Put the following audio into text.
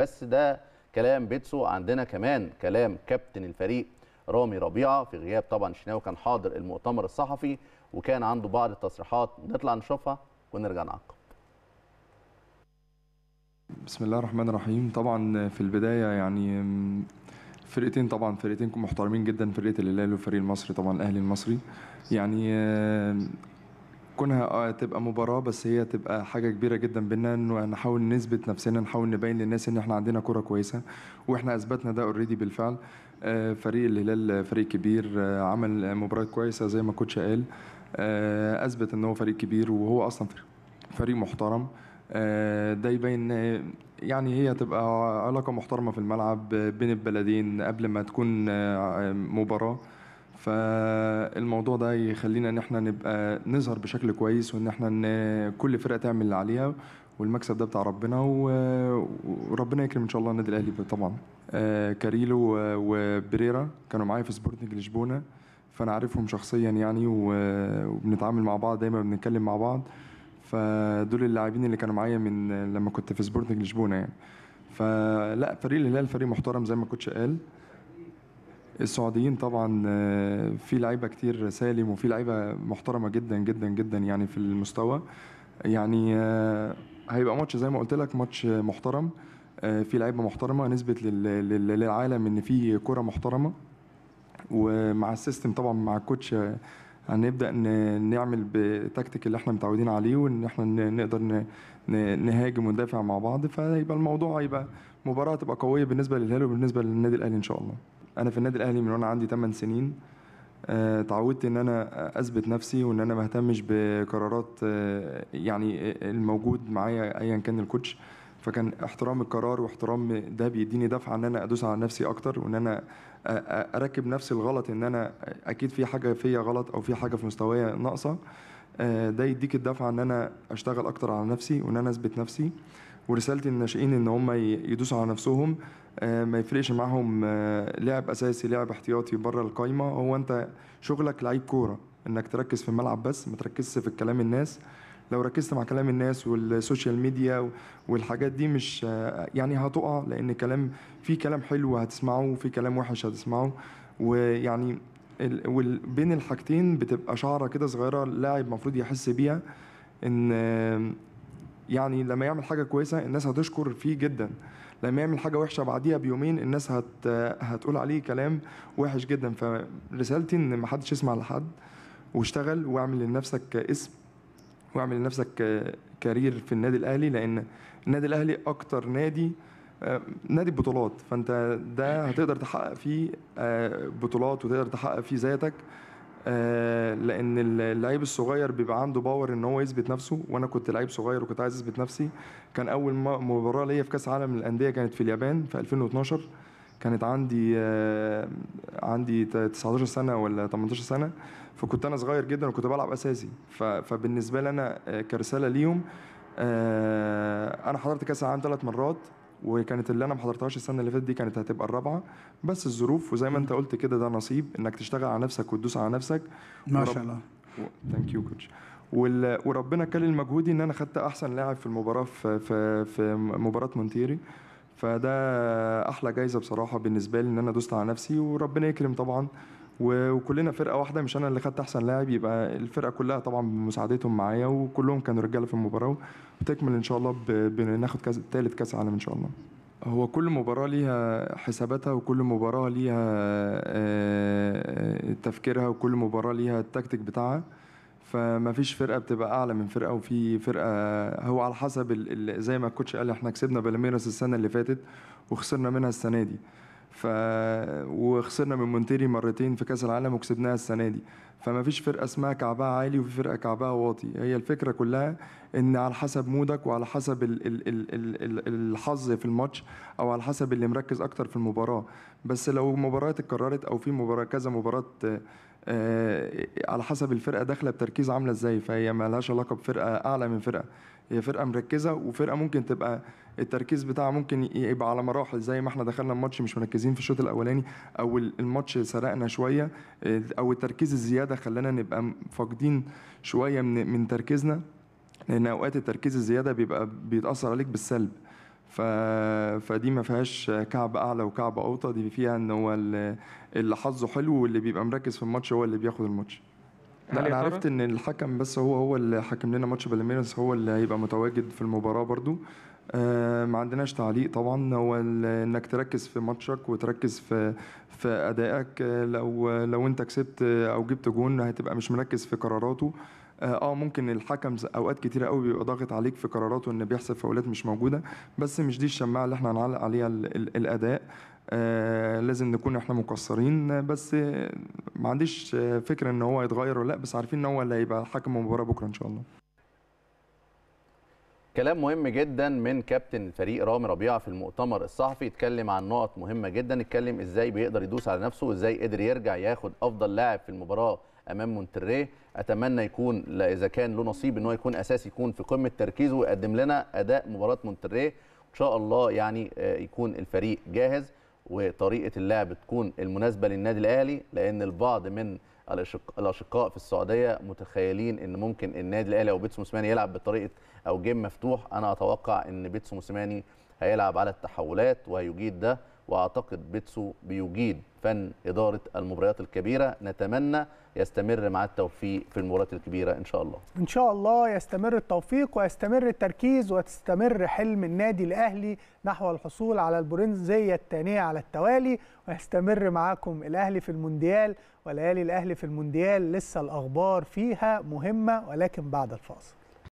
بس ده كلام بيتسو عندنا كمان كلام كابتن الفريق رامي ربيعه في غياب طبعا شناوي كان حاضر المؤتمر الصحفي وكان عنده بعض التصريحات نطلع نشوفها ونرجع نعقب بسم الله الرحمن الرحيم طبعا في البدايه يعني فرقتين طبعا فرقتين محترمين جدا فرقه الهلال والفريق المصري طبعا الاهلي المصري يعني كونها اه تبقى مباراه بس هي تبقى حاجه كبيره جدا بينا انه نحاول نثبت نفسنا نحاول نبين للناس ان احنا عندنا كره كويسه واحنا اثبتنا ده اوريدي بالفعل آه، فريق الهلال فريق كبير آه، عمل مباراه كويسه زي ما كوتش قال آه، اثبت ان هو فريق كبير وهو اصلا فريق محترم ده يبين يعني هي تبقى علاقه محترمه في الملعب بين البلدين قبل ما تكون مباراه فالموضوع ده يخلينا ان احنا نبقى نظهر بشكل كويس وان احنا كل فرقه تعمل اللي عليها والمكسب ده بتاع ربنا وربنا يكرم ان شاء الله النادي الاهلي طبعا آه، كاريلو وبريرا كانوا معايا في سبورتنج لشبونه فانا عارفهم شخصيا يعني وبنتعامل مع بعض دايما بنتكلم مع بعض فدول اللاعبين اللي كانوا معايا من لما كنت في سبورتنج لشبونه يعني فلا فريق الهلال فريق محترم زي ما كنتش قال السعوديين طبعا آه، في لعيبه كتير سالم وفي لعيبه محترمه جدا جدا جدا يعني في المستوى يعني آه، هيبقى ماتش زي ما قلت لك ماتش محترم آه، في لعيبه محترمه نثبت للعالم ان في كره محترمه ومع السيستم طبعا مع الكوتش هنبدا نعمل بتكتيك اللي احنا متعودين عليه وان احنا نقدر نهاجم وندافع مع بعض فيبقى الموضوع هيبقى مباراه تبقى قويه بالنسبه للهلال وبالنسبه للنادي الاهلي ان شاء الله انا في النادي الاهلي من وانا عندي 8 سنين آه، تعودت ان انا اثبت نفسي وان انا ما اهتمش بقرارات آه، يعني آه، الموجود معايا ايا كان الكوتش فكان احترام القرار واحترام ده بيديني دفعه ان انا ادوس على نفسي اكتر وان انا اركب نفسي الغلط ان انا اكيد في حاجه فيا غلط او في حاجه في مستوايا ناقصه ده يديك الدفعه ان انا اشتغل اكتر على نفسي وان انا اثبت نفسي ورسالتي الناشئين ان هم يدوسوا على نفسهم آه، ما يفرقش معاهم آه، لعب اساسي لعب احتياطي بره القايمه هو انت شغلك لعيب كوره انك تركز في الملعب بس ما تركزش في كلام الناس لو ركزت مع كلام الناس والسوشيال ميديا والحاجات دي مش آه، يعني هتقع لان كلام في كلام حلو هتسمعه وفي كلام وحش هتسمعه ويعني بين الحاجتين بتبقى شعره كده صغيره اللاعب المفروض يحس بيها ان يعني لما يعمل حاجه كويسه الناس هتشكر فيه جدا لما يعمل حاجه وحشه بعديها بيومين الناس هت هتقول عليه كلام وحش جدا فرسالتي ان ما حدش يسمع لحد واشتغل واعمل لنفسك اسم واعمل لنفسك كارير في النادي الاهلي لان النادي الاهلي اكتر نادي نادي بطولات فانت ده هتقدر تحقق فيه آه، بطولات وتقدر تحقق فيه ذاتك آه، لان اللعيب الصغير بيبقى عنده باور ان هو يثبت نفسه وانا كنت لعيب صغير وكنت عايز اثبت نفسي كان اول مباراه ليا في كاس عالم الانديه كانت في اليابان في 2012 كانت عندي آه، عندي 19 سنه ولا 18 سنه فكنت انا صغير جدا وكنت بلعب اساسي فبالنسبه لي انا آه، كرساله ليهم انا حضرت كاس العالم ثلاث مرات وكانت اللي انا ما حضرتهاش السنه اللي فاتت دي كانت هتبقى الرابعه بس الظروف وزي ما انت قلت كده ده نصيب انك تشتغل على نفسك وتدوس على نفسك ما شاء الله ثانك يو كوتش وربنا كلل مجهودي ان انا خدت احسن لاعب في المباراه في في, في مباراه مونتيري فده احلى جايزه بصراحه بالنسبه لي ان انا دوست على نفسي وربنا يكرم طبعا وكلنا فرقه واحده مش انا اللي خدت احسن لاعب يبقى الفرقه كلها طبعا بمساعدتهم معايا وكلهم كانوا رجاله في المباراه وتكمل ان شاء الله بناخد كاس ثالث كاس عالم ان شاء الله هو كل مباراة ليها حساباتها وكل مباراة ليها آه، تفكيرها وكل مباراة ليها التكتيك بتاعها فما فيش فرقه بتبقى اعلى من فرقه وفي فرقه هو على حسب زي ما الكوتش قال احنا كسبنا بالميراس السنه اللي فاتت وخسرنا منها السنه دي ف وخسرنا من مونتيري مرتين في كاس العالم وكسبناها السنه دي فما فيش فرقه اسمها كعبها عالي وفي فرقه كعبها واطي هي الفكره كلها ان على حسب مودك وعلى حسب ال ال ال ال الحظ في الماتش او على حسب اللي مركز اكتر في المباراه بس لو مباريات اتكررت او في مباراه كذا مباراه آه على حسب الفرقه داخله بتركيز عامله ازاي فهي مالهاش علاقه بفرقه اعلى من فرقه هي فرقه مركزه وفرقه ممكن تبقى التركيز بتاعه ممكن يبقى على مراحل زي ما احنا دخلنا الماتش مش مركزين في الشوط الاولاني او الماتش سرقنا شويه او التركيز الزياده خلانا نبقى فاقدين شويه من من تركيزنا لان اوقات التركيز الزياده بيبقى بيتاثر عليك بالسلب ف... فدي ما فيهاش كعب اعلى وكعب اوطى دي فيها ان هو اللي حظه حلو واللي بيبقى مركز في الماتش هو اللي بياخد الماتش لا انا عرفت ان الحكم بس هو هو اللي حكم لنا ماتش بالميرس هو اللي هيبقى متواجد في المباراه برضو آه، ما عندناش تعليق طبعا هو انك تركز في ماتشك وتركز في في ادائك لو لو انت كسبت او جبت جون هتبقى مش مركز في قراراته اه, آه، ممكن الحكم اوقات كتيره قوي بيبقى ضاغط عليك في قراراته ان بيحصل فاولات مش موجوده بس مش دي الشماعه اللي احنا هنعلق عليها الـ الـ الاداء آه لازم نكون احنا مقصرين بس ما عنديش فكره ان هو يتغير ولا لا بس عارفين ان هو اللي هيبقى حكم المباراه بكره ان شاء الله كلام مهم جدا من كابتن الفريق رامي ربيعه في المؤتمر الصحفي اتكلم عن نقط مهمه جدا اتكلم ازاي بيقدر يدوس على نفسه وازاي قدر يرجع ياخد افضل لاعب في المباراه امام مونتريه اتمنى يكون اذا كان له نصيب ان هو يكون اساسي يكون في قمه تركيزه ويقدم لنا اداء مباراه مونتريه ان شاء الله يعني آه، يكون الفريق جاهز وطريقه اللعب تكون المناسبه للنادي الاهلي لان البعض من الاشقاء في السعوديه متخيلين ان ممكن النادي الاهلي او بيتسو موسيماني يلعب بطريقه او جيم مفتوح انا اتوقع ان بيتسو موسيماني هيلعب على التحولات وهيجيد ده واعتقد بيتسو بيجيد فن اداره المباريات الكبيره نتمنى يستمر مع التوفيق في المباريات الكبيره ان شاء الله ان شاء الله يستمر التوفيق ويستمر التركيز وتستمر حلم النادي الاهلي نحو الحصول على البرونزيه الثانيه على التوالي ويستمر معاكم الاهلي في المونديال وليالي الاهلي في المونديال لسه الاخبار فيها مهمه ولكن بعد الفاصل